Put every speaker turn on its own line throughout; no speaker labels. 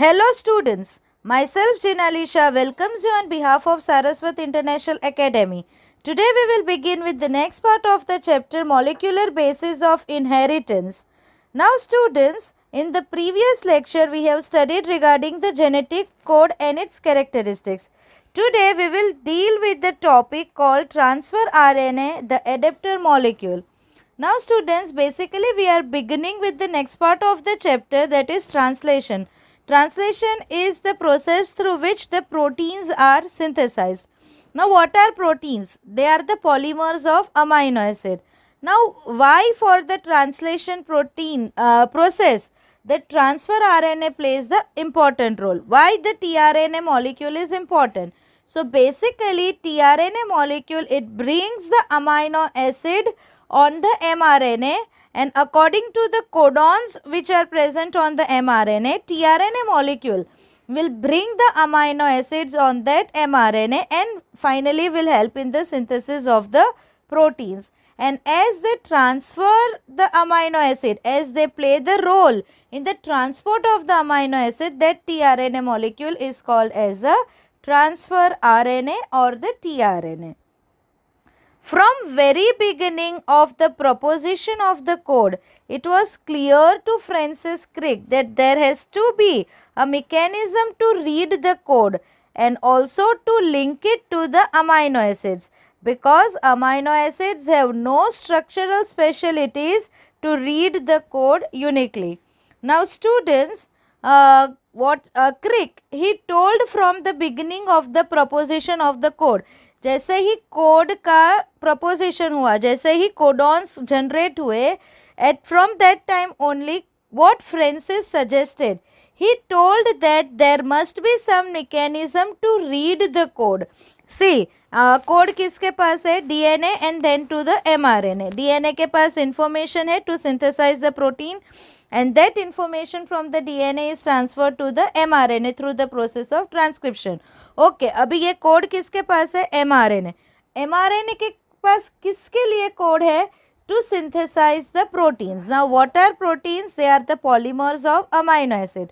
Hello students, myself Jinalisha welcomes you on behalf of Saraswath International Academy. Today we will begin with the next part of the chapter Molecular Basis of Inheritance. Now students, in the previous lecture we have studied regarding the genetic code and its characteristics. Today we will deal with the topic called transfer RNA, the adapter molecule. Now students, basically we are beginning with the next part of the chapter that is translation. Translation is the process through which the proteins are synthesized. Now what are proteins? They are the polymers of amino acid. Now why for the translation protein uh, process? The transfer RNA plays the important role. Why the tRNA molecule is important? So basically tRNA molecule it brings the amino acid on the mRNA and according to the codons which are present on the mRNA, tRNA molecule will bring the amino acids on that mRNA and finally will help in the synthesis of the proteins. And as they transfer the amino acid, as they play the role in the transport of the amino acid, that tRNA molecule is called as a transfer RNA or the tRNA. From very beginning of the proposition of the code, it was clear to Francis Crick that there has to be a mechanism to read the code and also to link it to the amino acids because amino acids have no structural specialities to read the code uniquely. Now students, uh, what uh, Crick, he told from the beginning of the proposition of the code जैसे ही code का proposition हुआ जैसे ही codons generate हुए at from that time only what Francis suggested he told that there must be some mechanism to read the code see code किसके पास है DNA and then to the mRNA DNA के पास information है to synthesise the protein and that information from the DNA is transferred to the mRNA through the process of transcription. Okay, अभी ये code किसके पास है M R N M R N A के पास किसके लिए कोड है टू सिंथेसाइज द प्रोटीन्स ना what are proteins they are the polymers of amino acid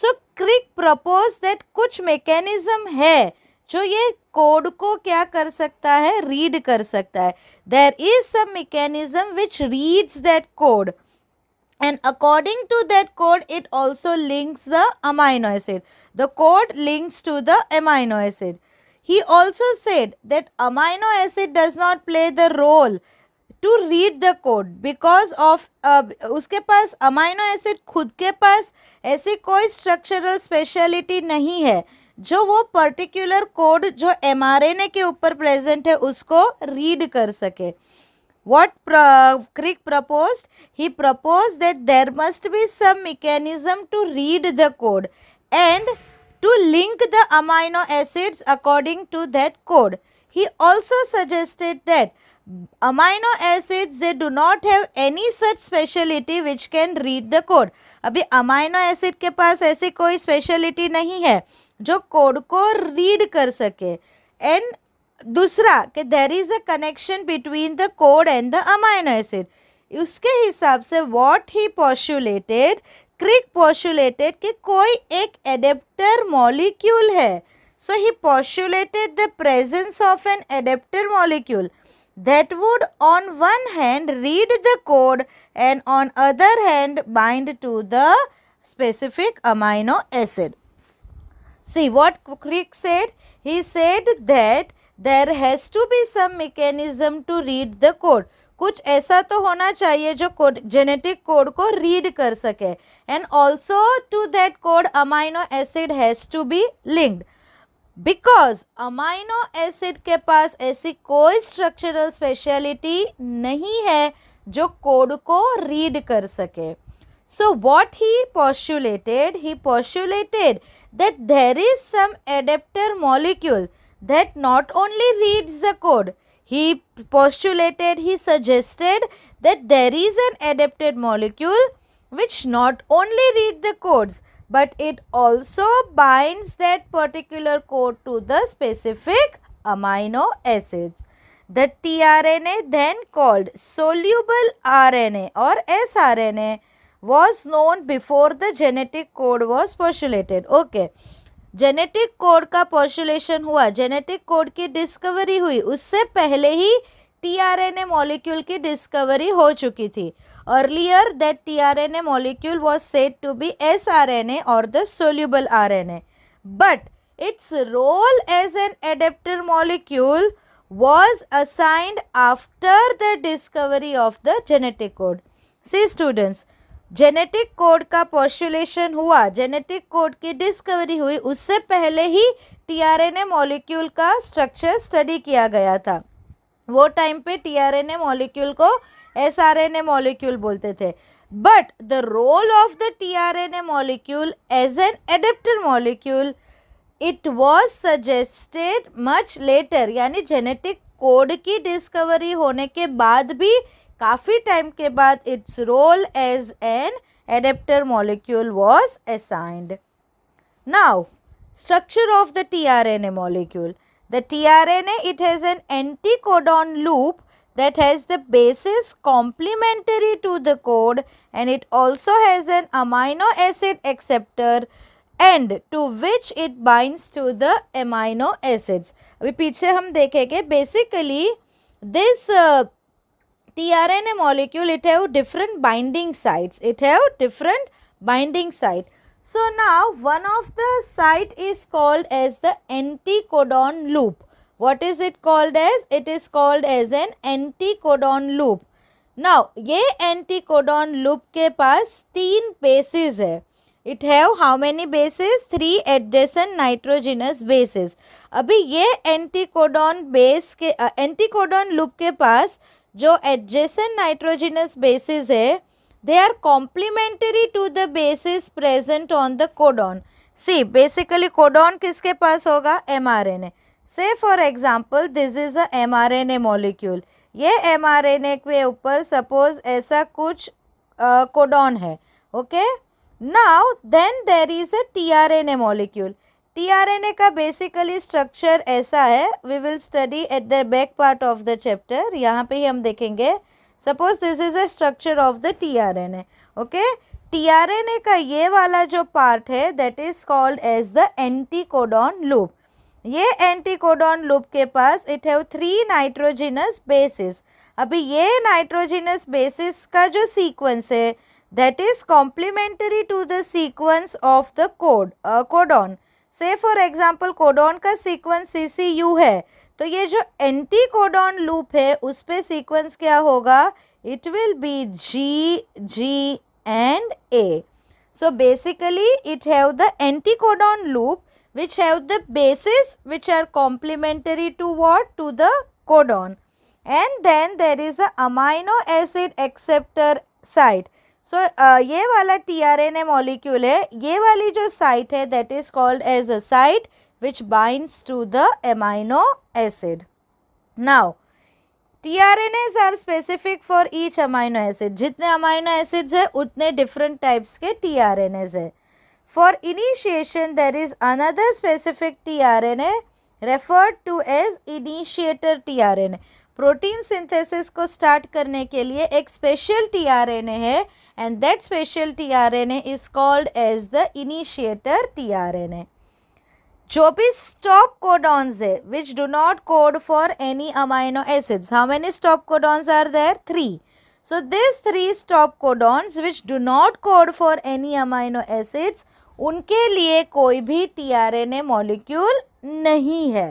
so Crick propose that कुछ मेकेनिज्म है जो ये कोड को क्या कर सकता है रीड कर सकता है there is some mechanism which reads that code and according to that code it also links the amino acid the code links to the amino acid he also said that amino acid does not play the role to read the code because of uh, uske पास amino acid khud ke पास aise koi structural speciality nahi hai जो वो particular code जो mRNA के ऊपर present है उसको read कर सके What Crick proposed? He proposed that there must be some mechanism to read the code and to link the amino acids according to that code. He also suggested that amino acids they do not have any such speciality which can read the code. अभी amino acid के पास ऐसी कोई speciality नहीं है जो code को read कर सके एंड दूसरा कि there is a connection between the code and the amino acid उसके हिसाब से व्हाट ही पॉशुलेटेड क्रिक पॉशुलेटेड कि कोई एक एडेप्टर मॉलिक्यूल है so he postulated the presence of an adapter molecule that would on one hand read the code and on other hand bind to the specific amino acid see what Crick said he said that there has to be some mechanism to read the code कुछ ऐसा तो होना चाहिए जो code genetic code को read कर सके and also to that code amino acid has to B linked because amino acid के पास ऐसी कोई स्ट्रक्चरल स्पेशलिटी नहीं है जो कोड को रीड कर सके so what he postulated? He postulated that there is some adapter molecule that not only reads the code, he postulated, he suggested that there is an adapted molecule which not only read the codes but it also binds that particular code to the specific amino acids. The tRNA then called soluble RNA or sRNA was known before the genetic code was postulated. Okay. Genetic code का postulation हुआ genetic code की discovery हुई उससे पहले ही tRNA molecule की discovery हो चुकी थी earlier that tRNA molecule was said to be sRNA और the soluble RNA but its role as an adapter molecule was assigned after the discovery of the genetic code see students genetic code का postulation हुआ genetic code की discovery हुई उससे पहले ही tRNA molecule का structure study किया गया था वो टाइम पे टीआरएनए मॉलिक्यूल को एसआरएनए मॉलिक्यूल बोलते थे but the role of the tRNA molecule as an adapter molecule it was suggested much later यानी जेनेटिक कोड की डिस्कवरी होने के बाद भी काफ़ी time के बाद its role as an adapter molecule was assigned. Now, structure of the tRNA molecule. The tRNA, it has an anticodon loop that has the bases complementary to the code and it also has an amino acid acceptor end to which it binds to the amino acids. अभी पीछे हम देखेंगे basically this uh, tRNA molecule it have different binding sites. It have different binding site. So now one of the site is called as the anticodon loop. What is it called as? It is called as an anticodon loop. Now ये anticodon loop के पास तीन bases है. It have how many bases three adjacent nitrogenous bases अभी ये anticodon base के anticodon loop के पास जो एडजेसेंट नाइट्रोजिनस बेसिस है they are complementary to the bases present on the codon see basically codon किसके पास होगा M R N A say for example this is a A molecule ये M R N A के ऊपर suppose ऐसा कुछ codon uh, है okay now then there is a T R N A molecule tRNA का basically structure ऐसा है we will study at the back part of the chapter यहाँ पे ही हम देखेंगे suppose this is a structure of the tRNA okay tRNA का ये वाला जो पार्ट है that is called as the anticodon loop ये एंटीकोडॉन लूप के पास it have three nitrogenous bases अभी ये नाइट्रोजिनस बेसिस का जो सीक्वेंस है that is complementary to the sequence of the code codon से फॉर एग्जाम्पल कोडोन का सीक्वेंस सी सी यू है तो ये जो एंटी कोडोन लूप है उस पर सीक्वेंस क्या होगा it will be G G and A so basically it have the anticodon loop which have the bases which are complementary to what to the codon and then there is amino acid acceptor site so so, uh, ये वाला T R N A molecule है ये वाली जो site है that is called as a site which binds to the amino acid now T R N As are specific for each amino acid जितने amino acids है उतने different types के T R N As है for initiation there is another specific T R N A referred to as initiator T R N A protein synthesis को start करने के लिए एक special T R N A है and that special tRNA is called as the initiator tRNA. जो भी stop codons है which do not code for any amino acids how many stop codons are there three so this three stop codons which do not code for any amino acids उनके लिए कोई भी tRNA molecule नहीं है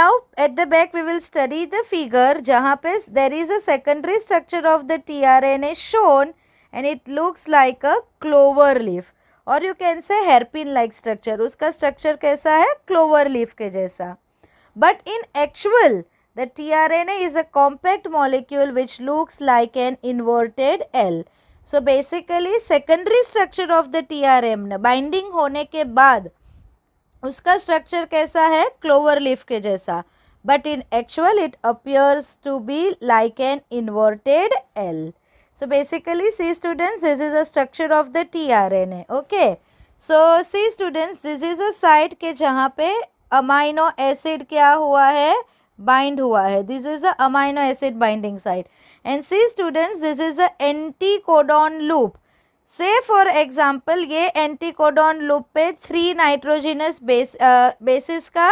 now at the back we will study the figure जहाँ पे there is a secondary structure of the T R N A shown and it looks like a clover leaf or you can say hairpin like structure uska structure kaisa a clover leaf ke but in actual the trna is a compact molecule which looks like an inverted l so basically secondary structure of the trna binding hone ke baad uska structure kaisa a clover leaf ke but in actual it appears to be like an inverted l So basically see students this is a structure of the tRNA okay. So see students this is a site ke jahan pe amino acid kya hua hai bind hua hai this is a amino acid binding site and see students this is a anticodon loop say for example ये anticodon loop पे three nitrogenous bases का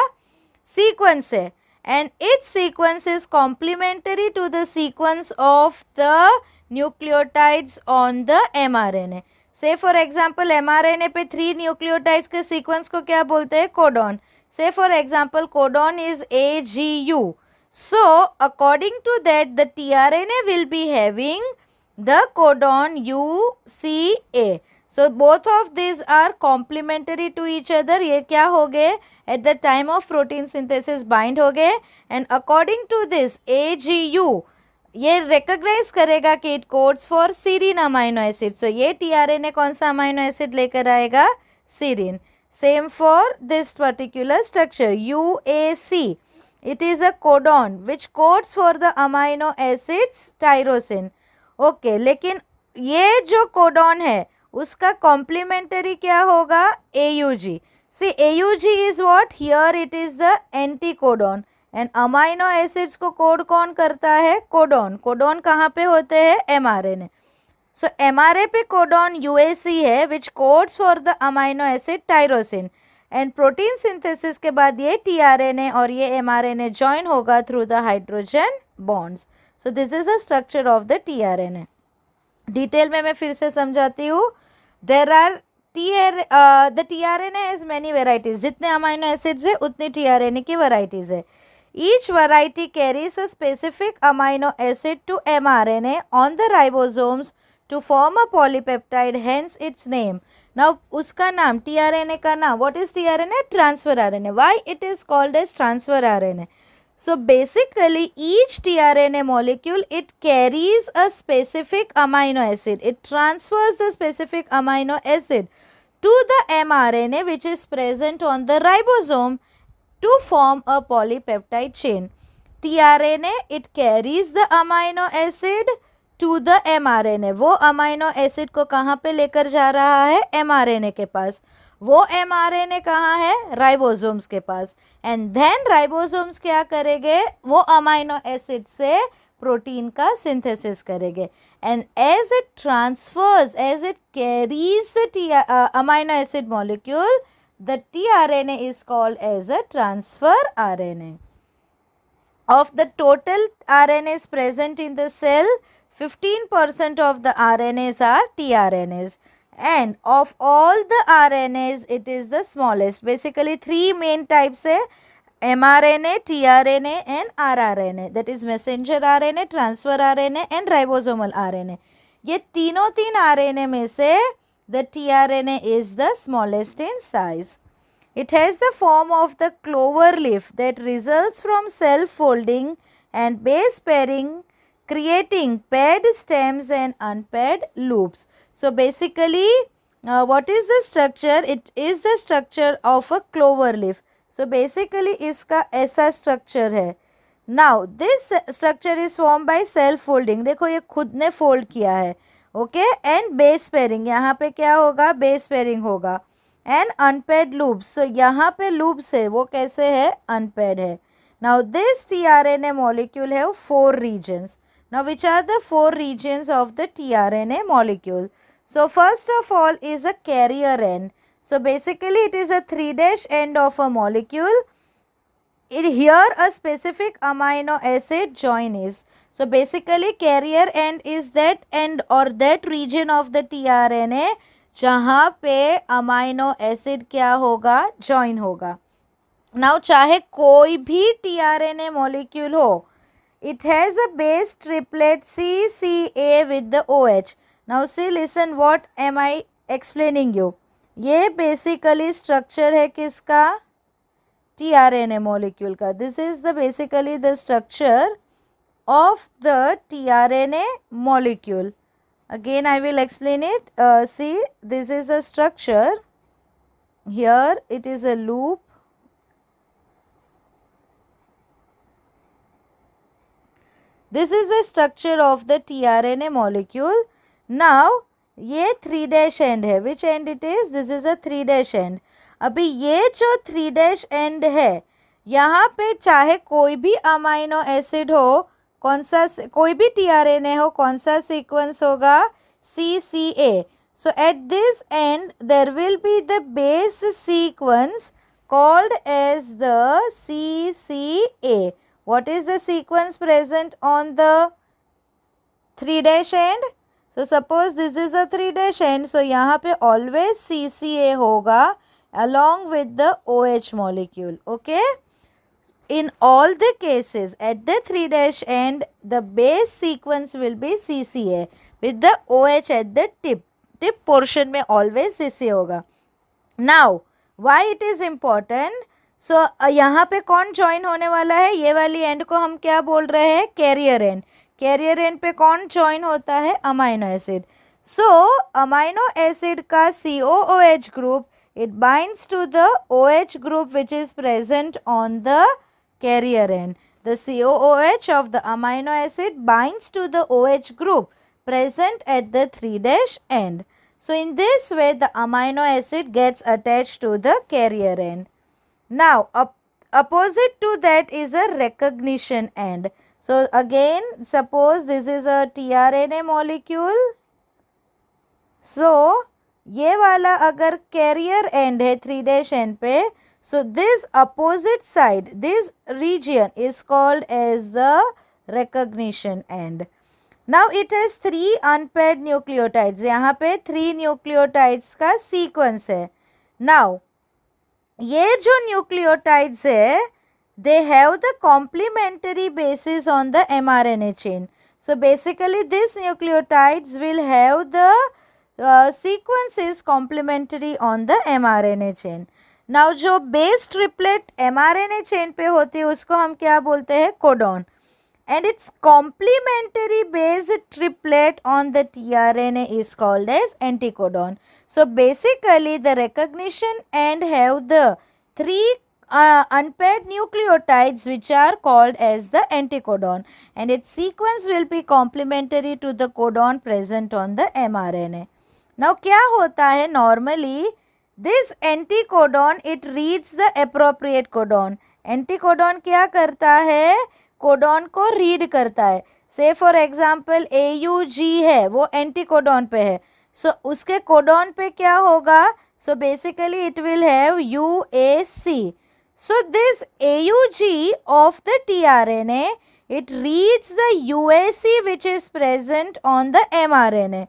sequence है and its sequence is complementary to the sequence of the nucleotides on the mRNA say for example mRNA पे three nucleotides के sequence को क्या बोलते हैं कोडॉन से for example codon is A G U so according to that the tRNA will be having the codon U C A so both of this are complementary to each other ये क्या हो गए at the time of protein synthesis bind हो गए and according to this A G U ये recognise करेगा कि it codes for serine amino acid so ये टीआरएनए कौन सा अमाइनो एसिड लेकर आएगा serine same for this particular structure U A C it is a codon which codes for the amino acids tyrosine okay लेकिन ये जो codon है उसका कॉम्प्लीमेंटरी क्या होगा A U G C A U G is what here it is the anticodon and amino acids को code कौन करता है कोडोन कोडोन कहाँ पे होते हैं M R N A so M R A पे कोडोन यू ए सी है which codes for the amino acid tyrosine and protein synthesis के बाद ये टी आर एन ए और ये M R N A join होगा through the hydrogen bonds so this is a structure of the T R N A detail में मैं फिर से समझाती हूँ there are T R the T R N as many varieties जितने amino acids है उतनी टी आर एन ए की वेराइटीज़ है Each variety carries a specific amino acid to mRNA on the ribosomes to form a polypeptide hence its name. Now उसका नाम tRNA का what is tRNA? Transfer RNA. Why it is called as transfer RNA? So basically each tRNA molecule it carries a specific amino acid. It transfers the specific amino acid to the mRNA which is present on the ribosome to form a polypeptide chain. tRNA it carries the amino acid to the mRNA. वो amino acid को कहाँ पर लेकर जा रहा है mRNA के पास वो एम आर एन ए कहाँ है राइबोजोम्स के पास एंड देन राइबोजोम्स क्या करेंगे वो अमाइनो एसिड से प्रोटीन का सिंथेसिस करेंगे and as it transfers as it carries the amino acid molecule the tRNA is called as a transfer RNA. Of the total RNAs present in the cell, 15% of the RNAs are tRNAs and of all the RNAs it is the smallest. Basically three main types are mRNA, tRNA and rRNA that is messenger RNA, transfer RNA and ribosomal RNA. These three RNAs are The tRNA is the smallest in size. It has the form of the clover leaf that results from cell folding and base pairing creating paired stems and unpaired loops. So basically uh, what is the structure? It is the structure of a clover leaf. So basically इसका ऐसा structure है Now this structure is formed by self folding. देखो ये खुद ने fold किया है okay and base pairing यहाँ पे क्या होगा बेस पेयरिंग होगा एंड अनपेड लूब्स सो यहाँ पे लूब्स है वो कैसे है अनपेड है now this T R N A molecule है four regions now which are the four regions of the T R N A molecule so first of all is a carrier and so basically it is a three dash end of a molecule it here a specific amino acid join is So basically carrier end is that end or that region of the tRNA जहाँ पे amino acid क्या होगा join होगा now चाहे कोई भी tRNA molecule हो it has a base triplet C C A with the O H now see listen what am I explaining you ये बेसिकली स्ट्रक्चर है किसका टीआरएनए मॉलिक्यूल का this is the basically the structure of the tRNA molecule. Again, I will explain it. Uh, see, this is a structure. Here, it is a loop. This is the structure of the tRNA molecule. Now, ये three dash end है which end it is this is a three dash end अभी ये जो three dash end है यहाँ पे चाहे कोई भी अमाइनो एसिड हो कौन सा कोई भी टी आर टीआरएनए हो कौन सा सीक्वेंस होगा C C A so at this end there will be the base sequence called as the C C A what is the sequence present on the three dash end so suppose this is a three dash end so यहाँ पे always C C A होगा along with the O H molecule okay In all the cases, at the three dash end, the base sequence will be CCA with the OH at the tip. Tip portion may always CCA hoga Now, why it is important? So so, यहाँ पे कौन join होने वाला है ये वाली and को हम क्या बोल रहे हैं कैरियर एंड कैरियर एंड पे कौन ज्वाइन होता है amino acid so amino acid का C O O H group it binds to the O H group which is present on the Carrier end. The COOH of the amino acid binds to the OH group present at the 3' dash end. So, in this way the amino acid gets attached to the carrier end. Now, op opposite to that is a recognition end. So, again suppose this is a tRNA molecule. So, ये वाला अगर carrier end है 3 3-dash end पे so, this opposite side, this region is called as the recognition end. Now, it has three unpaired nucleotides. यहाँ पे three nucleotides का sequence है. Now, ये जो nucleotides है, they have the complementary bases on the mRNA chain. So, basically these nucleotides will have the uh, sequences complementary on the mRNA chain. Now जो base triplet M R N A chain पे होती है उसको हम क्या बोलते हैं codon and its complementary based triplet on the T R tRNA is called as anti anticodon so basically the recognition end have the three unpaired nucleotides which are called as the anti anticodon and its sequence will be complementary to the codon present on the M R N A now क्या होता है normally this anti codon it reads the appropriate codon codon क्या करता है codon को read करता है say for example A U G है वो एंटी कोडोन पे है सो so, उसके कोडॉन पे क्या होगा so basically it will have U A C so this A U G of the T R N A C which is present on the M R N A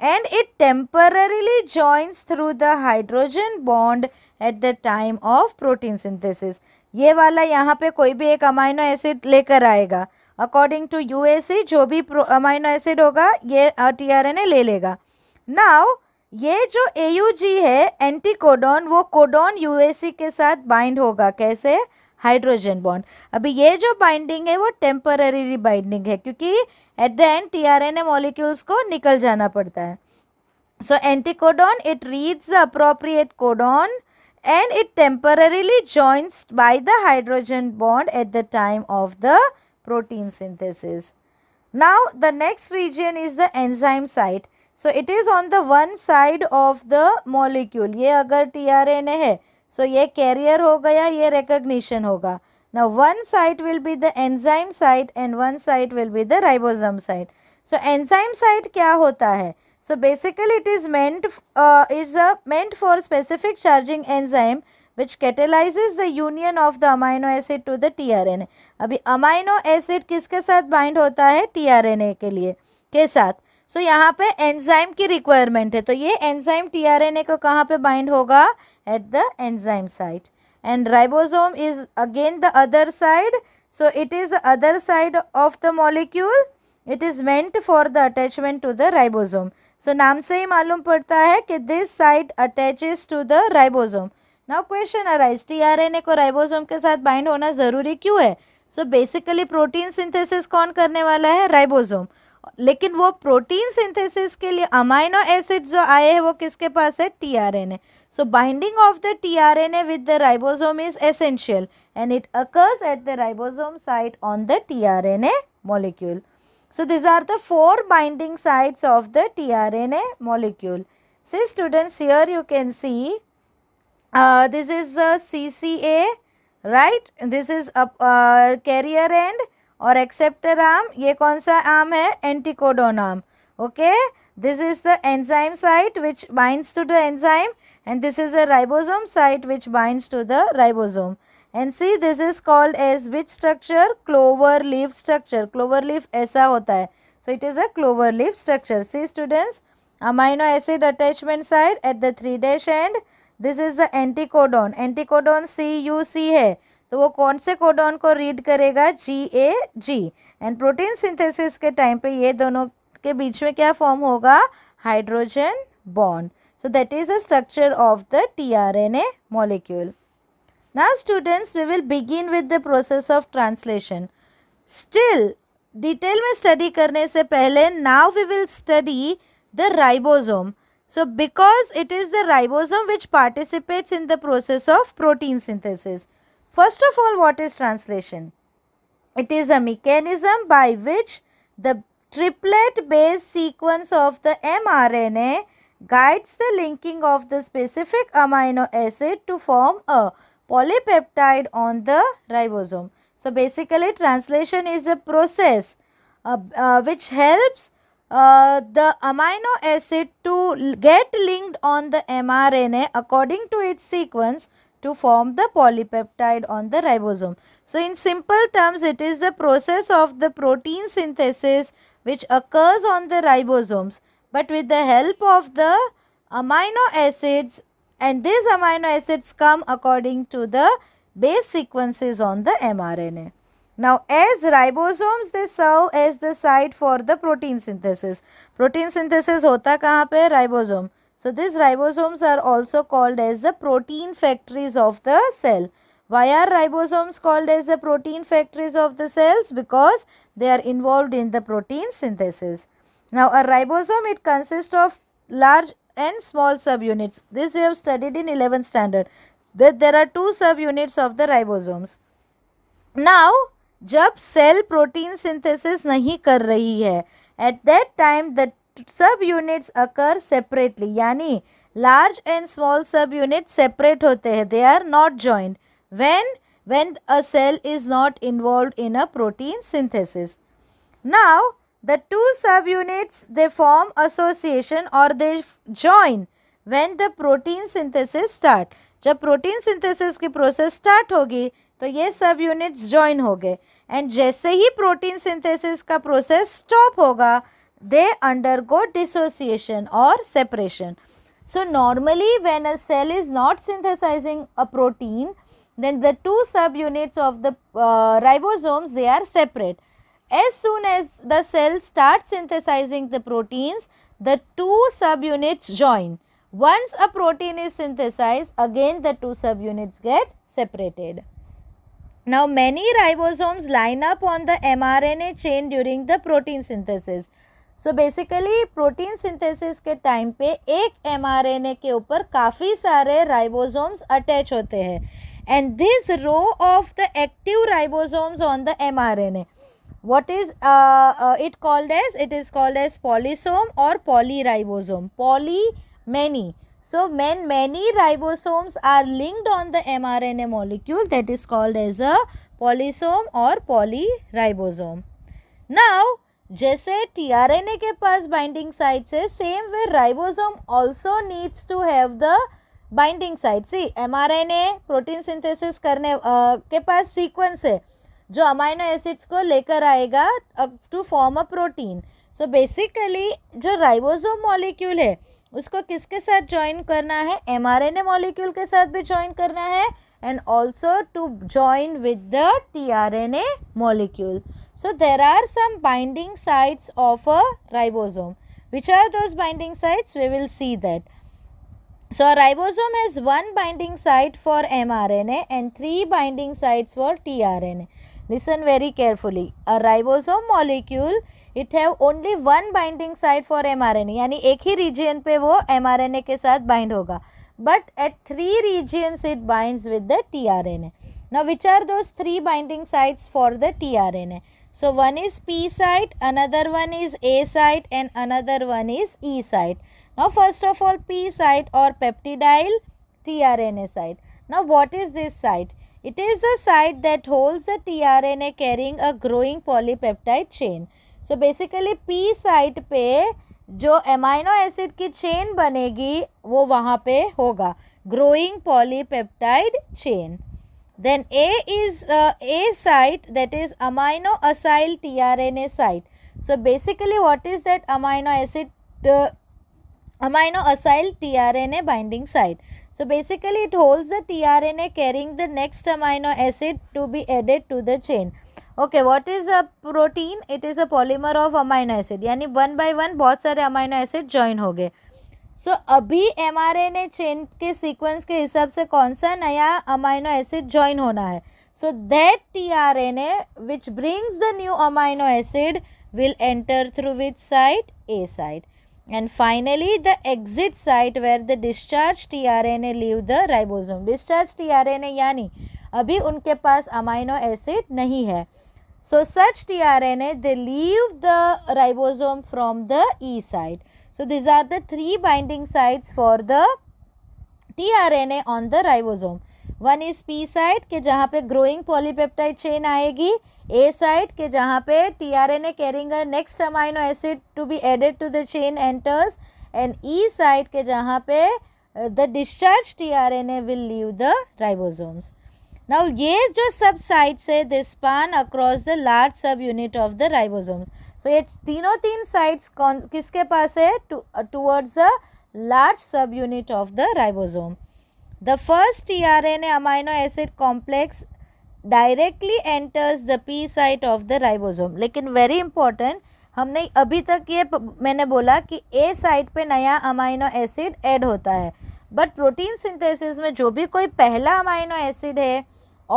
and it temporarily joins through the hydrogen bond at the time of protein synthesis. ye wala yahan pe koi bhi ek amino acid lekar aayega according to usa jo bhi amino acid hoga ye trna le lega now ये जो ए U G है anti codon वो codon U के साथ bind होगा कैसे hydrogen bond अभी ये जो बाइंडिंग है वो टेम्पररी बाइंडिंग है क्योंकि at the end T R N A molecules को निकल जाना पड़ता है so anti anticodon it reads the appropriate codon and it temporarily joints by the hydrogen bond at the time of the protein synthesis now the next region is the enzyme site so it is on the one side of the molecule ये अगर T R N A है सो so ये career हो गया ये recognition होगा Now one site will be the enzyme site and one site will be the ribosome site. So enzyme site क्या होता है So basically it is meant uh, is a meant for specific charging enzyme which catalyzes the union of the amino acid to the tRNA. अभी amino acid किसके साथ bind होता है tRNA के लिए के साथ सो so, यहाँ पे एंजाइम की रिक्वायरमेंट है तो ये एंजाइम टीआरएनए को कहाँ पे बाइंड होगा at the enzyme site and ribosome is again the other side so it is other side of the molecule it is meant for the attachment to the ribosome so naam se hi malum padta hai ki this side attaches to the ribosome now question arises tRNA ko ribosome ke sath bind hona zaruri kyu hai so basically protein synthesis kon karne wala hai ribosome लेकिन वो protein synthesis के लिए amino acid जो आए हैं वो किसके पास है tRNA So binding of the tRNA with the ribosome is essential and it occurs at the ribosome site on the tRNA molecule. So these are the four binding sites of the tRNA molecule. See students here you can see uh, this is the CCA right this is a uh, carrier end or acceptor arm. ये konsa arm hai? Anticodon arm. Okay. This is the enzyme site which binds to the enzyme. and this is a ribosome site which binds to the ribosome and see this is called as which structure clover leaf structure clover leaf aisa hota hai so it is a clover leaf structure see students amino acid attachment site at the 3 dash end this is the anticodon anticodon CUC hai तो वो कौन से codon को read करेगा G A G and protein synthesis के time पे ये दोनों के बीच में क्या फॉर्म होगा hydrogen bond So, that is the structure of the tRNA molecule. Now, students, we will begin with the process of translation. Still, detail mein study karne se now we will study the ribosome. So, because it is the ribosome which participates in the process of protein synthesis. First of all, what is translation? It is a mechanism by which the triplet base sequence of the mRNA guides the linking of the specific amino acid to form a polypeptide on the ribosome. So basically translation is a process uh, uh, which helps uh, the amino acid to get linked on the mRNA according to its sequence to form the polypeptide on the ribosome. So in simple terms it is the process of the protein synthesis which occurs on the ribosomes but with the help of the amino acids and these amino acids come according to the base sequences on the mRNA. Now, as ribosomes, they serve as the site for the protein synthesis. Protein synthesis होता कहाँ pe ribosome. So, these ribosomes are also called as the protein factories of the cell. Why are ribosomes called as the protein factories of the cells? Because they are involved in the protein synthesis. Now, a ribosome it consists of large and small subunits. This you have studied in 11th standard. That there are two subunits of the ribosomes. Now, jab cell protein synthesis nahi kar at that time the subunits occur separately. Yani, large and small subunits separate hote They are not joined. When? When a cell is not involved in a protein synthesis. Now, the two subunits they form association or they join when the protein synthesis start. जब protein synthesis की process start होगी तो ये subunits join join हो गए and जैसे ही protein synthesis का process stop होगा they undergo dissociation or separation. So normally when a cell is not synthesizing a protein, then the two subunits of the uh, ribosomes, they are separate. As soon as the cell starts synthesizing the proteins, the two subunits join. Once a protein is synthesized, again the two subunits get separated. Now, many ribosomes line up on the mRNA chain during the protein synthesis. So basically, protein synthesis ke time pe ek mRNA ke ऊपर kafi sare ribosomes attach hote हैं and this row of the active ribosomes on the mRNA. what is uh, uh, it called as it is called as polysome or polyribosome poly many so when many ribosomes are linked on the mrna molecule that is called as a polysome or polyribosome now जैसे tRNA के पास binding sites है same way ribosome also needs to have the binding site see mRNA protein synthesis करने आ, के पास sequence है जो amino acids को लेकर आएगा to form a protein so basically जो राइबोसोम मॉलिक्यूल है उसको किसके साथ ज्वाइन करना है M R N A molecule के साथ भी ज्वाइन करना है and also to join with the T R N A molecule so there are some binding sites of a ribosome which are those binding sites we will see that so ribosome has one binding site for M R N A and three binding sites for T R N A Listen very carefully. A ribosome molecule it have only one binding site for mRNA. Yani एक region region पे वो mRNA के bind bind But at three regions it binds with the tRNA. now which are those three binding sites for the tRNA so one is p site another one is a site and another one is e site now first of all p site or peptidyl tRNA site now what is this site it is a site that holds a tRNA carrying a growing polypeptide chain. So basically P site pe jo amino acid ki chain banegi wo waha hoga. Growing polypeptide chain. Then A is uh, A site that is amino acyl tRNA site. So basically what is that amino acid uh, amino acyl tRNA binding site? So basically it holds the tRNA carrying the next amino acid to be added to the chain. Okay what is a protein it is a polymer of amino acid यानी one by one बहुत सारे amino acid join हो गए so so, अभी M R N A chain के sequence के हिसाब से कौन सा नया अमाइनो एसिड ज्वाइन होना है so that T R N A which brings the new amino acid will enter through with side A side and finally the exit site where the discharged tRNA leave the ribosome discharged tRNA यानी अभी उनके पास amino acid नहीं है so such tRNA they leave the ribosome from the E site so these are the three binding sites for the tRNA on the ribosome one is P site के जहाँ पे growing polypeptide chain आएगी ए site के जहाँ पे T R N A carrying next amino acid to be added to the chain enters and E site के जहाँ पे the discharge T R N A will leave the ribosomes now ये जो सब साइट्स है they span across the large subunit of the ribosomes so ये तीनों तीन साइट्स कौन किसके पास है towards the large subunit of the ribosome the first T R N A amino acid complex directly enters the P site of the ribosome लेकिन very important हमने अभी तक ये मैंने बोला कि ए साइट पे नया अमाइनो एसिड ऐड होता है बट प्रोटीन सिंथेसिस में जो भी कोई पहला अमाइनो एसिड है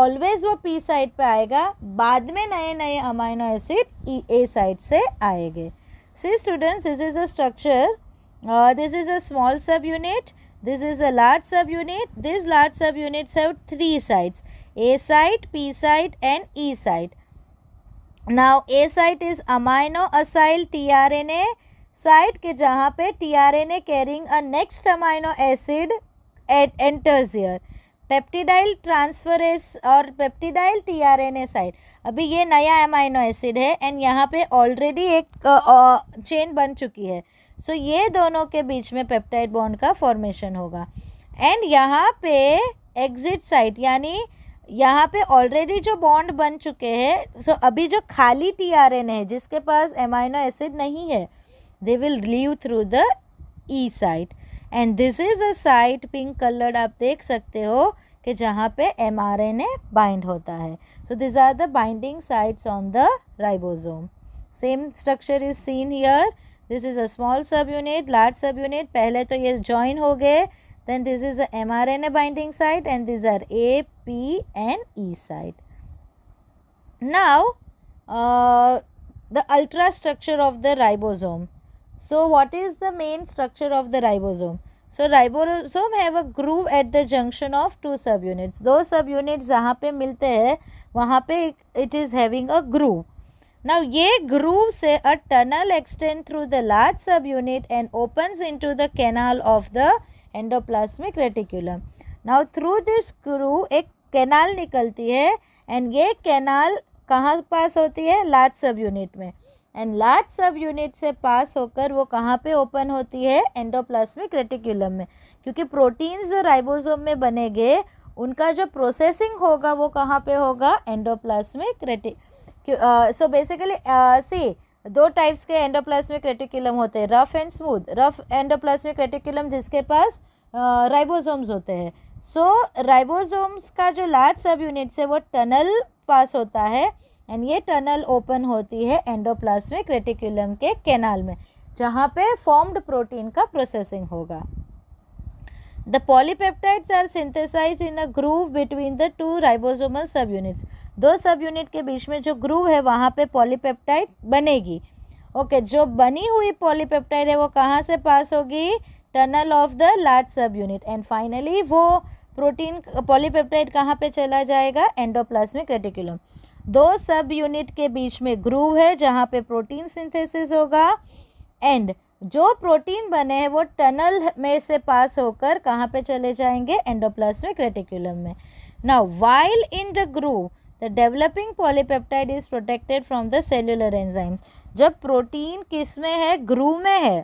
ऑलवेज वो पी साइड पे आएगा बाद में नए नए amino acid E A side से आएंगे see students this is a structure this is a small subunit this is a large subunit this large subunits have three sides A site, P site and E site. Now A site is amino acyl tRNA site के जहाँ पे tRNA carrying a next amino acid enters here. Peptidyl transferase और peptidyl tRNA side अभी ये नया amino acid है and यहाँ पे ऑलरेडी एक चेन बन चुकी है सो so, ये दोनों के बीच में पेप्टाइड बॉन्ड का फॉर्मेशन होगा एंड यहाँ पे एग्जिट साइट यानी यहाँ पे ऑलरेडी जो बॉन्ड बन चुके हैं सो अभी जो खाली एन है जिसके पास एमाइनो एसिड नहीं है they will leave through the E site and this is a site pink coloured आप देख सकते हो कि जहाँ पे M R N A bind होता है so these are the binding sites on the ribosome same structure is seen here this is a small subunit large subunit पहले तो ये ज्वाइन हो गए Then this is a mRNA binding site and these are A, P and E site. Now, uh, the ultra structure of the ribosome. So, what is the main structure of the ribosome? So, ribosome have a groove at the junction of two subunits. Those subunits जहाँ पे मिलते हैं वहाँ पे it is having a groove. Now, ये groove से a tunnel extends through the large subunit and opens into the canal of the endoplasmic reticulum now through this crew एक canal निकलती है एंड ये कैनाल कहाँ पास होती है लार्ज सब यूनिट में एंड लार्ज सब यूनिट से पास होकर वो कहाँ पे ओपन होती है एंडोप्लाज्मिक रेटिकुलम में क्योंकि प्रोटीन्स जो राइबोसोम में बनेंगे उनका जो प्रोसेसिंग होगा वो कहाँ पे होगा एंडोप्लाज्मिक रेटिक सो बेसिकली सी दो टाइप्स के एंडोप्लाज्मिक क्रेटिकुलम होते हैं rough and smooth rough endoplasmic reticulum जिसके पास राइबोसोम्स होते हैं सो राइबोसोम्स का जो लार्ज सब यूनिट्स है वो टनल पास होता है एंड ये टनल ओपन होती है एंडोप्लाज्मिक रेटिकुलम के कैनाल में जहाँ पे फॉर्म्ड प्रोटीन का प्रोसेसिंग होगा the polypeptides are synthesize in a groove between the two ribosomal subunit दो सब यूनिट के बीच में जो ग्रूव है वहाँ पे पॉलीपेप्टाइड बनेगी ओके जो बनी हुई पॉलीपेप्टाइड है वो कहाँ से पास होगी tunnel of the large subunit and finally वो प्रोटीन पॉलीपेप्टाइड कहाँ पे चला जाएगा एंडोप्लाज्मिक रेटिकुलम दो सब यूनिट के बीच में ग्रूव है जहाँ पे प्रोटीन सिंथेसिस होगा एंड जो प्रोटीन बने हैं वो टनल में से पास होकर कहाँ पे चले जाएंगे एंडोप्लाज्मिक रेटिकुलम में now while in the groove The developing polypeptide is protected from the cellular enzymes. जब प्रोटीन किस में है ग्रू में है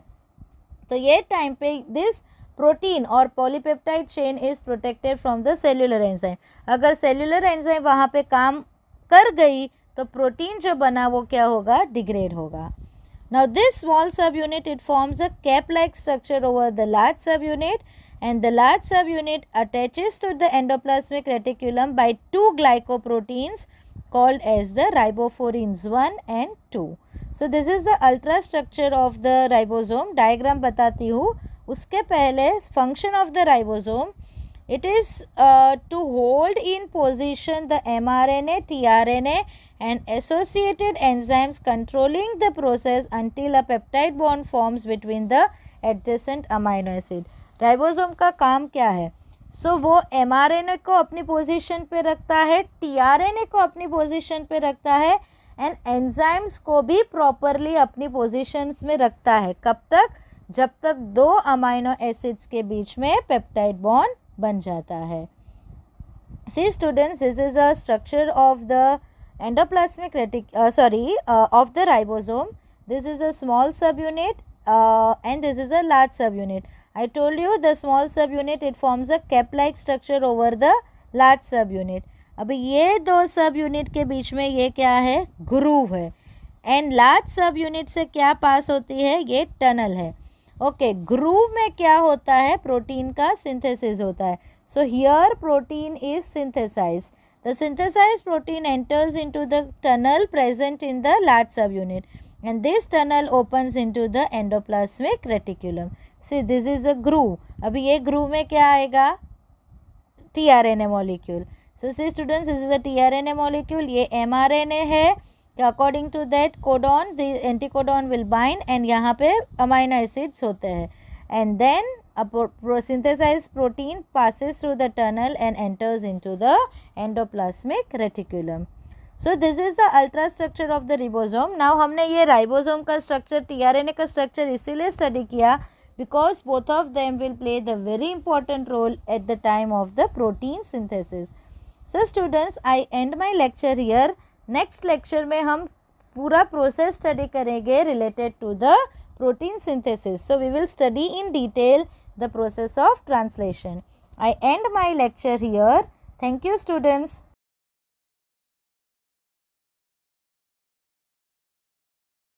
तो ये टाइम पे दिस प्रोटीन और polypeptide chain is protected from the cellular enzyme अगर सेलुलर एंजाइम वहाँ पे काम कर गई तो प्रोटीन जो बना वो क्या होगा डिग्रेड होगा now this small subunit it forms a cap like structure over the large subunit and the large subunit attaches to the endoplasmic reticulum by two glycoproteins called as the riboforins 1 and 2. So, this is the ultrastructure of the ribosome. Diagram Batati hu. Uske pehle function of the ribosome. It is uh, to hold in position the mRNA, tRNA and associated enzymes controlling the process until a peptide bond forms between the adjacent amino acid. Ribosome का काम क्या है सो so, वो M को अपनी position पे रखता है टी को अपनी पोजीशन पे रखता है एंड एंजाइम्स को भी प्रॉपरली अपनी पोजीशंस में रखता है कब तक जब तक दो अमाइनो एसिड्स के बीच में पेप्टाइड बॉन्ड बन जाता है see students this is a structure of the endoplasmic रेटिक sorry of the of this is a small subunit and this is a large subunit I told you the small subunit it forms a cap like structure over the large subunit. अब ये दो सब unit के बीच में ये क्या है ग्रूव है एंड लार्ज सब यूनिट से क्या पास होती है ये टनल है ओके okay, ग्रूव में क्या होता है प्रोटीन का सिंथेसिस होता है so here protein is synthesize the synthesize protein enters into the tunnel present in the large subunit and this tunnel opens into the endoplasmic reticulum see this is a groove अभी ये groove में क्या आएगा T R N A molecule so see student this is a T R N A molecule ये M R N A है according to that codon the codon will bind and यहाँ पे amino acids होते हैं and then synthesize protein passes through the tunnel and enters into the endoplasmic reticulum so this is the ultrastructure of the ribosome now हमने ये ribosome का structure T R N A का structure इसीलिए study किया because both of them will play the very important role at the time of the protein synthesis. So students I end my lecture here. Next lecture में हम पूरा process study करेंगे related to the protein synthesis. So we will study in detail the process of translation. I end my lecture here. Thank you students.